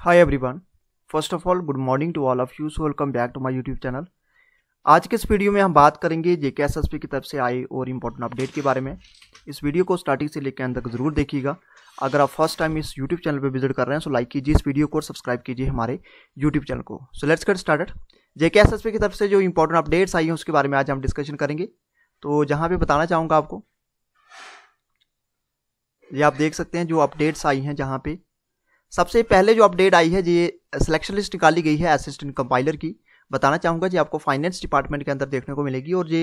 hi everyone first of all good morning to all of you so welcome back to my YouTube channel आज के इस video में हम बात करेंगे जे के एस एस पी की तरफ से आई और इम्पोर्टेंट अपडेट के बारे में इस वीडियो को स्टार्टिंग से लेकर अंत तक जरूर देखिएगा अगर आप फर्स्ट टाइम इस यूट्यूब चैनल पर विजिट कर रहे हैं तो लाइक कीजिए इस वीडियो को और सब्सक्राइब कीजिए हमारे यूट्यूब चैनल को so let's get started J K S S P की तरफ से जो इंपॉर्टेंट अपडेट्स आई हैं उसके बारे में आज हम डिस्कशन करेंगे तो जहाँ भी बताना चाहूँगा आपको ये आप देख सकते हैं जो अपडेट्स आई हैं जहाँ पर सबसे पहले जो अपडेट आई है ये सिलेक्शन लिस्ट निकाली गई है असिस्टेंट कंपाइलर की बताना चाहूँगा जी आपको फाइनेंस डिपार्टमेंट के अंदर देखने को मिलेगी और ये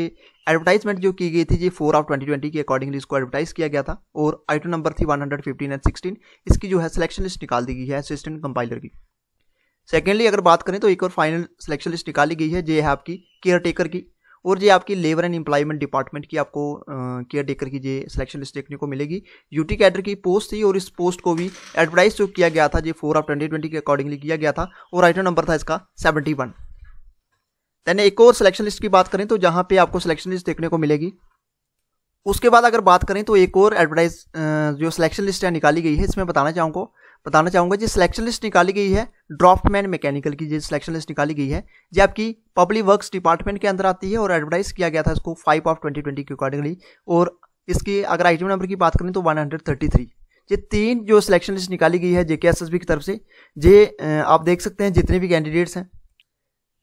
एडवर्टाइजमेंट जो की गई थी ये फोर ऑफ ट्वेंटी ट्वेंटी के अकॉर्डिंगली इसको एडवर्टाइज किया गया था और आइटम नंबर थी one hundred fifteen and sixteen इसकी जो है सिलेक्शन लिस्ट निकाल दी गई है असिस्टेंट कंपाइलर की सेकेंडली अगर बात करें तो एक और फाइनल सिलेक्शन लिस्ट निकाली गई है जे है आपकी केयर टेकर की और ये आपकी लेबर एंड एम्प्लॉयमेंट डिपार्टमेंट की आपको केयर टेकर की ये सिलेक्शन लिस्ट देखने को मिलेगी यूटी कैडर की पोस्ट थी और इस पोस्ट को भी एडवर्टाइज जो तो किया गया था जो फोर ऑफ ट्वेंटी ट्वेंटी के अकॉर्डिंगली किया गया था और राइटर नंबर था इसका सेवेंटी वन देन एक और सिलेक्शन लिस्ट की बात करें तो जहाँ पे आपको सिलेक्शन लिस्ट देखने को मिलेगी उसके बाद अगर बात करें तो एक और एडवर्टाइज जो सिलेक्शन लिस्ट है निकाली गई है इसमें बताना चाहूँगा बताना चाहूँगा जो सिलेक्शन लिस्ट निकाली गई है ड्राफ्टमैन मैकेनिकल की जो सिलेक्शन लिस्ट निकाली गई है जो आपकी पब्लिक वर्क्स डिपार्टमेंट के अंदर आती है और एडवर्टाइज किया गया था इसको फाइव ऑफ ट्वेंटी ट्वेंटी के अकॉर्डिंगली और इसकी अगर आई नंबर की बात करें तो वन हंड्रेड थर्टी थ्री ये तीन जो सिलेक्शन लिस्ट निकाली गई है जेके एस की तरफ से जे आप देख सकते हैं जितने भी कैंडिडेट्स हैं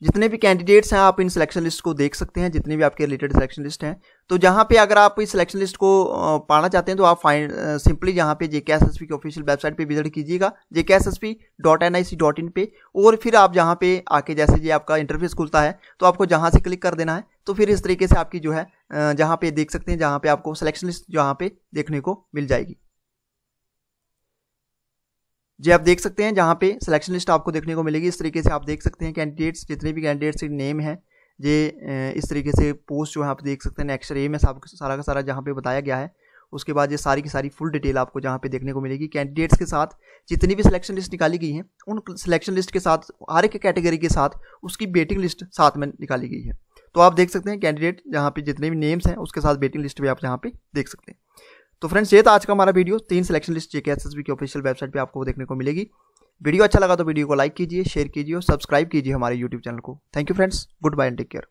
जितने भी कैंडिडेट्स हैं आप इन सिलेक्शन लिस्ट को देख सकते हैं जितने भी आपके रिलेटेड सिलेक्शन लिस्ट हैं तो जहाँ पे अगर आप इस सिलेक्शन लिस्ट को पाना चाहते हैं तो आप फाइन सिंपली जहाँ पे जेके एस एस पी की ऑफिशियल वेबसाइट पे विजिट कीजिएगा J K S S P dot N I C dot in पे और फिर आप जहाँ पे आके जैसे जी आपका इंटरव्यूज खुलता है तो आपको जहाँ से क्लिक कर देना है तो फिर इस तरीके से आपकी जो है जहाँ पे देख सकते हैं जहाँ पे आपको सिलेक्शन लिस्ट जहाँ पे देखने को मिल जाएगी जी आप देख सकते हैं जहाँ पे सिलेक्शन लिस्ट आपको देखने को मिलेगी इस तरीके से आप देख सकते हैं कैंडिडेट्स जितने भी कैंडिडेट्स के नेम हैं ये इस तरीके से पोस्ट जो है आप देख सकते हैं नेक्स्ट ए में सारा का सारा जहाँ पे बताया गया है उसके बाद ये सारी की सारी फुल डिटेल आपको जहाँ पे देखने को मिलेगी कैंडिडेट्स के साथ जितनी भी सिलेक्शन लिस्ट निकाली गई है उन सिलेक्शन लिस्ट के साथ हर एक कैटेगरी के साथ उसकी बेटिंग लिस्ट साथ में निकाली गई है तो आप देख सकते हैं कैंडिडेट जहाँ पे जितने भी नेम्स हैं उसके साथ बेटिंग लिस्ट भी आप जहाँ पे देख सकते हैं तो फ्रेंड्स ये था आज का हमारा वीडियो तीन सिलेक्शन लिस्ट जेके एस की ऑफिशियल वेबसाइट पर आपको देखने को मिलेगी वीडियो अच्छा लगा तो वीडियो को लाइक कीजिए शेयर कीजिए और सब्सक्राइब कीजिए हमारे यूट्यूब चैनल को thank you friends goodbye and take care